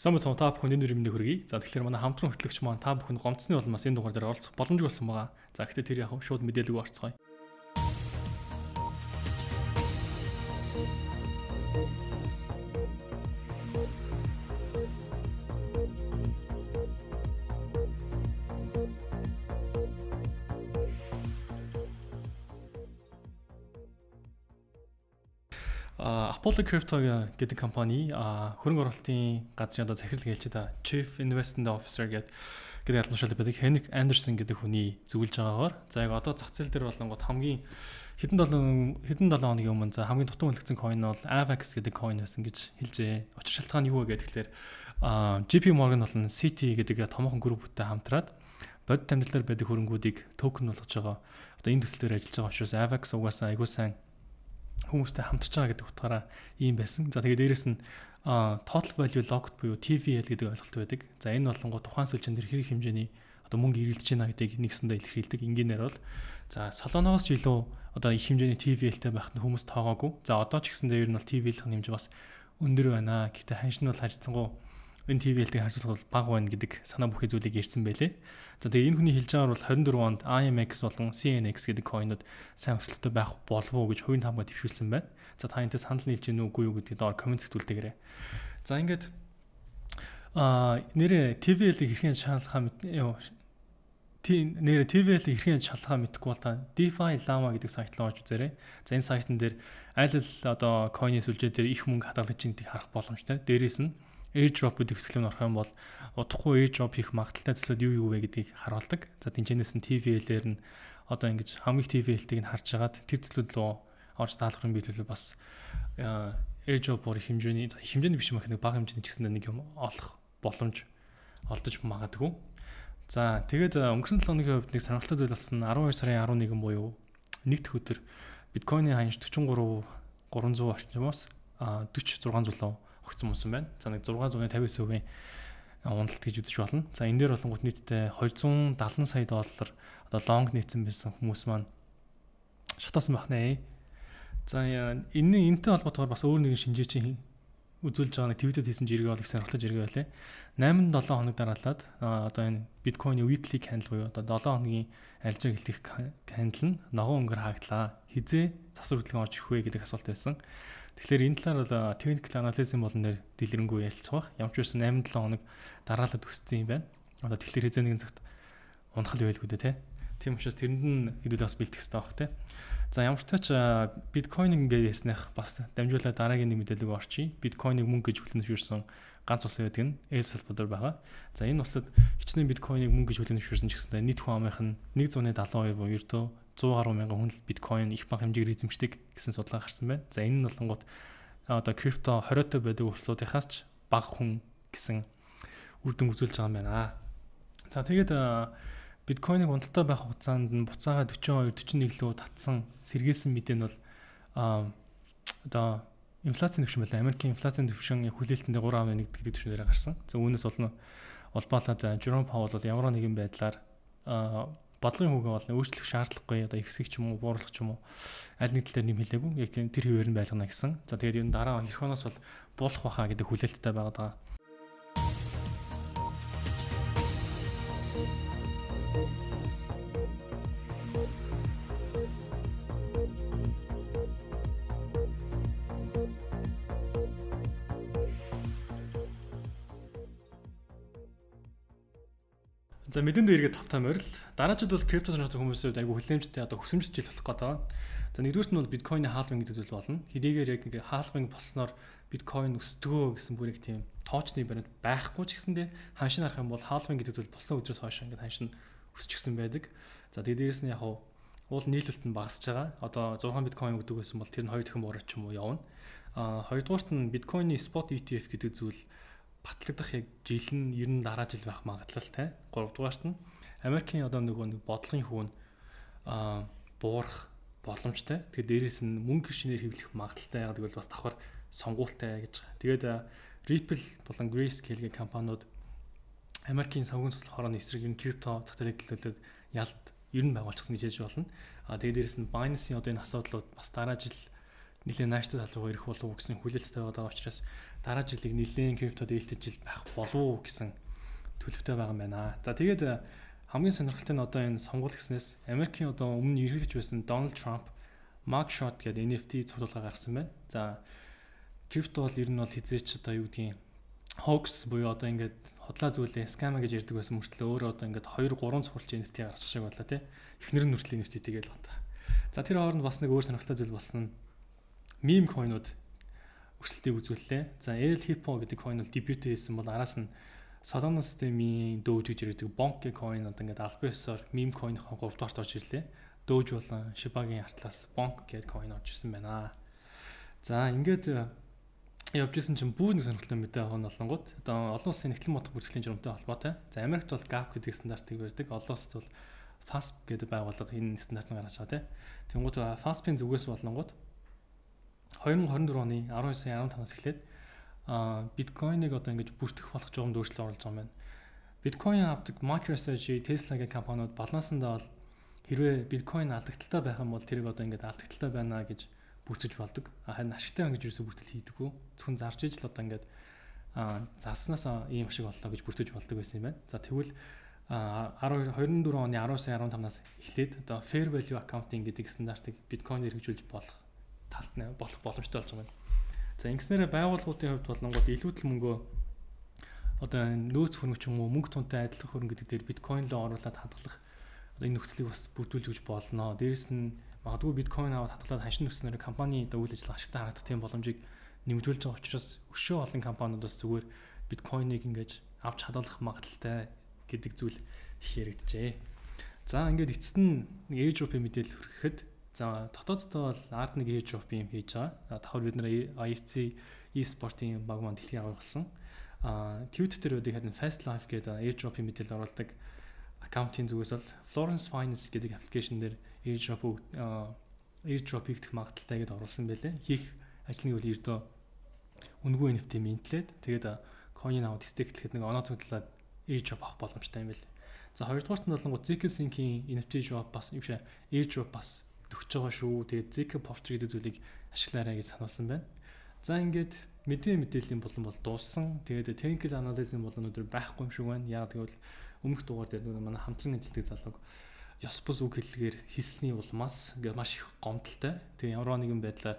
Сайн бацхан та бүхэн энэ нэрмний хүргэе. За тэгэхээр манай хамтран хөтлөгч маань та бүхэн гомцны улмаас энэ дугаар дээр оролцох боломжгүй болсон байгаа. За гэхдээ тэр яг шууд мэдээлэл өгөөрцгоё. Apollo Crypto гэдэг компани хөрөнгө оруулалтын газрын одоо захирал гээлчээ та Chief Investment Officer гэдэг гэдэг албаншаал байдаг Хенрик Андерсон гэдэг хүний зөвлөж байгаагаар за яг одоо зах зээл дээр болонгот хамгийн хэдэн долоо хэдэн долоо хоногийн өмнө за хамгийн тутам үлгцэн coin бол AVAX гэдэг coin байсан гэж хэлжээ. Учир шалтгаан юу вэ гэхээр JP Morgan болон Citi гэдэг томоохон групптэй хамтраад бодит амьдралаар байдаг хөрөнгүүдийг токен болгож байгаа. Одоо энэ төсөл дээр ажиллаж байгаа учраас AVAX угаасаа айгуу сайн хүмүүстэй хамтж байгаа гэдэг утгаараа ийм байсан. За тэгээд дээрэс нь total value locked буюу TVL гэдэг ойлголт байдаг. За энэ болонго тухайн сүлжээнд хэрэг хэмжээний одоо мөнгө эргэлж байна гэдгийг нэгсэндээ илэрхийлдэг. Энгийнээр бол за солоноос илүү одоо их хэмжээний TVL-тэй байх нь хүмүүс тоогоогүй. За одоо ч гэсэндээ ер нь бол TVL-ийн хэмжээ бас өндөр байна. Гэхдээ ханш нь бол харьцангуй энэ TVL-ийг харьцуулах бол бага байна гэдэг санаа бүхий зүйлийг ярьсан байлээ. За тэгээ энэ хүний хэлж байгаа бол 24 онд IMX болон CNX гэдэг coin-ууд сайн өсөлттэй байх болов уу гэж хувийн таамгаа төвшүүлсэн байна. За та энэтэй санал нийлж гэнэ үгүй юу гэдгийг доор комент зүтгэлтээгээрэй. За ингээд а нэрэ TVL-ийг хэрхэн шалхаа мэд юу Тийм нэр TVL-ийг хэрхэн шалхаа мэдхгүй бол та DeFi Llama гэдэг сайт руу орж үзээрэй. За энэ сайтн дээр аль аль одоо coin-ийн сүлжээ дээр их мөнгө хадгалж байгааг харах боломжтой. Дээрээс нь airdrop гэдэг хэсгэлөнд орох юм бол удахгүй airdrop хийх магадaltaй төслүүд юу юу вэ гэдгийг харуулдаг. За тэнцэнээс нь TVL-ээр нь одоо ингэж хамгийн их TVL-тийг нь харж хагаад тэр төслүүд рүү орж даалгаврын биелүүлэл бас э, airdrop-оор хэмжээний хэмжээний биш юм их нэг бага хэмжээний ч гэсэн нэг юм олох боломж олдож магадгүй. За тэгээд э, өнгөрсөн 7 өдрийн хувьд нэг сонирхолтой зүйл болсон 12 сарын 11 буюу нэгд өдөр биткойны ханш 43 300 орчмоос 46 зулуу өгсөн юмсан байна. За нэг 659% уналт гэж үдэж болно. За энэ дээр болонгууд нийтдээ 270 сая доллар одоо лонг нийцсэн байсан хүмүүс маань шатаасан байна. За энэ энэтэй холбоотойгоор бас өөр нэгэн шинжээчийн үзүүлж байгаа нэг твиттэд хийсэн жиргээ бол их сонирхолтой жиргээ байлаа. 8 7 хоног дараалаад одоо энэ биткойны weekly candle буюу одоо 7 хоногийн арилжааг хэлтэх candle нь ногоон өнгөөр хаагдлаа. Хизээ засвар хөдөлгөөн орж ирэх вэ гэдэг асуулт байсан. Тэгэхээр энэ талаар бол technical analysis болон нэр дэлгэрэнгүй ярилцах бах. Ямар ч байсан 8 7 хоног дараалал өссөн юм байна. Одоо тэгэхээр хэзээ нэгэн цагт унахал байлгүй дээ те. Тийм учраас тэрэнд нь хэдүүл бас бэлтгэх хэрэгтэй бах те. За ямар ч тач биткойн ингээд ярьснах бас дамжуулаад дараагийн нэг мэдээлэл орчий. Биткойныг мөнгө гэж хүлэнэвшүүлсэн ганц улс байдаг нь Эл Салвадор байгаа. За энэ улсад хичнээн биткойныг мөнгө гэж хүлэнэвшүүлсэн ч гэсэн нийт хүн амынх нь 172 буюу 100 гаруй мянган хүн л биткойн их бага хэмжээгээр эзэмшдэг гэсэн судалгаа гарсан байна. За энэ нь болонгууд одоо крипто 20 тоо байдаг улсуудынхаас ч бага хүн гэсэн үр дүн үзүүлж байгаа юм байна. За тэгээд биткойныг унталтай байх хугацаанд нь буцаага 42 41 лөө татсан сэргээсэн мэдээ нь бол одоо инфляцийн түвшин байлаа. Америкийн инфляцийн түвшин хүлээлтэндээ 3.1 гэдэг түвшинээр гарсан. За үүнээс болно улбаалаад Jerome Powell бол ямар нэгэн байдлаар бодлогын хүүхэн болно өөрчлөх шаардлагагүй одоо ихсэх ч юм уу бууруулах ч юм уу аль нэг тал дээр нэм хэлээгүй яг тэр хөвөр нь байлгана гэсэн. За тэгээд энэ дараа эх оноос бол буулах баха гэдэг хүлээлттэй байгаад байгаа. Thank you За мэдэн дээр иргэд 5 5 морил. Дараачид бол крипто санаа хүмүүсийн хувьд айгүй хүлээмжтэй одоо хүсэмжтэй жил болох гэдэг. За нэгдүгээр нь бол биткойны хаалвинг гэдэг зүйл болно. Хэдийгээр яг ингээ хаалвинг болсноор биткойн өсдөгөө гэсэн бүрийг тийм тоочны баримт байхгүй ч гэсэндээ ханшин харах юм бол хаалвинг гэдэг зүйл болсон үдрээс хойш ингээ ханшин өсчихсэн байдаг. За тэгээд дээрээс нь яг уул нийлүүлэлт нь багасж байгаа. Одоо 100 биткойн өгдөг байсан бол тэр нь 2 дахин буурч юм уу явна. А хоёрдугаарт нь биткойны спот ETF гэдэг зүйл батлагдах яг жил нь ер нь дараа жил байх магадлалтай. 3 дугаарт нь Америкийн одоо нөгөө нэг бодлогын хөвөн аа буурах боломжтой. Тэгээд дээрэс нь мөнгө шинээр хэвлэх магадлалтай яагаад гэвэл бас давхар сонгуультай гэж. Тэгээд Ripple болон Grayscale гэх компаниуд Америкийн санхүүгийн цэцлэх хорооны эсрэг ер нь крипто зах зээлийг төлөөлөд ялд ер нь байгуулчихсан гэж хэлж болно. Аа тэгээд дээрэс нь Binance-ийн одоо энэ асуудлууд бас дараа жил нэлээд нааштай тал руу ирэх болов уу гэсэн хүлээлт тавиад байгаа учраас дараа жилийг нэлээд криптод ээлтэй жил байх болов уу гэсэн төлөвтэй байгаа юм байна. За тэгээд э, хамгийн сонирхолтой нь одоо энэ сонгуул гэснээс Америкийн одоо өмнө ерхийлж байсан Donald Trump mugshot гэдэг NFT цуглуулга гаргасан байна. За крипто бол ер нь бол хизээч одоо юу гэдгийг hoax буюу одоо ингээд хотлоо зүйлээ скама гэж ярьдаг байсан мөртлөө өөрөө одоо ингээд 2 3 цогцолч NFT гаргачих шиг болоо тий. Эхнэр нь нүртлийн NFT тэгэл бата. За тэр хооронд бас нэг өөр сонирхолтой зүйл болсон нь meme coin-ууд өсөлтийг үзүүллээ. За El Hippo гэдэг coin бол debut хийсэн бол араас нь Solana системийн Doge гэж ирдэг Bonk coin одоо ингээд аль биесээр meme coin-ийн 3 дугаарт орж ирлээ. Doge болон Shiba-гийн артлаас Bonk гэдэг coin орж ирсэн байна. За ингээд э, явж исэн чинь бүгд сонирхолтой мэдээ авах нь олонгууд. Одоо олон улсын нэгтлэн модох бүртгэлийн журамтай холбоотой. За Америкт бол GAP гэдэг стандартыг барьдаг. Олон улсад бол FASP гэдэг байгууллага энэ стандартыг гаргаж байгаа тийм. Тэнгууд э, FASP-ийн зүгээс болонгууд 2024 оны 19-15-аас эхлээд биткойныг одоо ингэж бүртгэх болох журмд өөрчлөлт оруулж байгаа юм байна. Биткойн авдаг MicroStrategy, Tesla гэх компаниуд балансандаа бол хэрвээ биткойн алдагдaltaй байх юм бол тэрийг одоо ингэж алдагдaltaй байна гэж бүртгэж болдог. Харин ашигтай байна гэж юусе бүртгэл хийдэггүй. Зөвхөн зарж ижил одоо ингэж зарснаас ийм ашиг боллоо гэж бүртгэж болдог байсан юм байна. За тэгвэл 12 24 оны 19 15-наас эхлээд одоо fair value accounting гэдэг стандартыг биткойн хэрэгжүүлж болох талт нь болох боломжтой болж байгаа юм. За ингэснээр байгууллагуудын хувьд болонгод илүүдэл мөнгөө одоо нөөц хөрөнгө ч юм уу мөнгө тунтай адилхан хөрөнгө гэдэг дээр биткойн руу оруулаад хадгалах одоо энэ нөхцөлийг бас бүрдүүлж болно. Дээрэс нь магадгүй биткойн аваад хадгалаад ханшин нөхснөр компани одоо үйл ажиллагаа ашигтай харагдах тийм боломжийг нэмэгдүүлж байгаа учраас өшөө олон компаниудаас зүгээр биткойныг ингэж авч хадгалах магадлалтай гэдэг зүйл их яригджээ. За ингээд эцэст нь нэг age group-ийн мэдээлэл хүргэхэд За дотооддоо бол арт нэг ээж оф юм хийж байгаа. Давхар бид нэр IFC e-спортын баг маань дэлхийн агуулсан. Аа Twitter дээр үүдийг харин Fast Life гэдэг ээж оф мэдээлэл оруулдаг аккаунтын зүгээс бол Florence Finance гэдэг аппликейшн дээр ээж оф ээж оф хийх магадaltaй гэдээ оруулсан байлээ. Хийх ажлын үйл ердөө үнгүй NFT минтлээд тэгээд coin out стейклэхэд нэг оноо цогтлаад ээж оф авах боломжтой юм байлээ. За хоёрдугаарт нь болон Zeke Sync-ийн NFT drop бас юм шиг ээж drop бас төгсөж байгаа шүү. Тэгээд Zika Povcher гэдэг зүйлийг ашиглаарай гэж сануулсан байна. За ингээд мэдээ мэдээллийн болон бол дууссан. Тэгээд technical analysis-ийн болон өдөр байхгүй юм шиг байна. Яг тэгвэл өмнөх дугаар дээр нөгөө манай хамтлан ажилтдаг залууг ёс бус үг хэллэгээр хэлсний улмаас ингээд маш их гомдолтой. Тэгээд ямар нэгэн байдлаар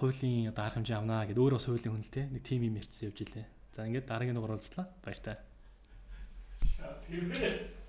хуулийн одоо арга хэмжээ авнаа гэдээ өөрөө бас хуулийн хүн л те нэг тим юм ярьсан явж илээ. За ингээд дараагийн дугаар уулзлаа. Баяр таа. Шаа тийм ээ.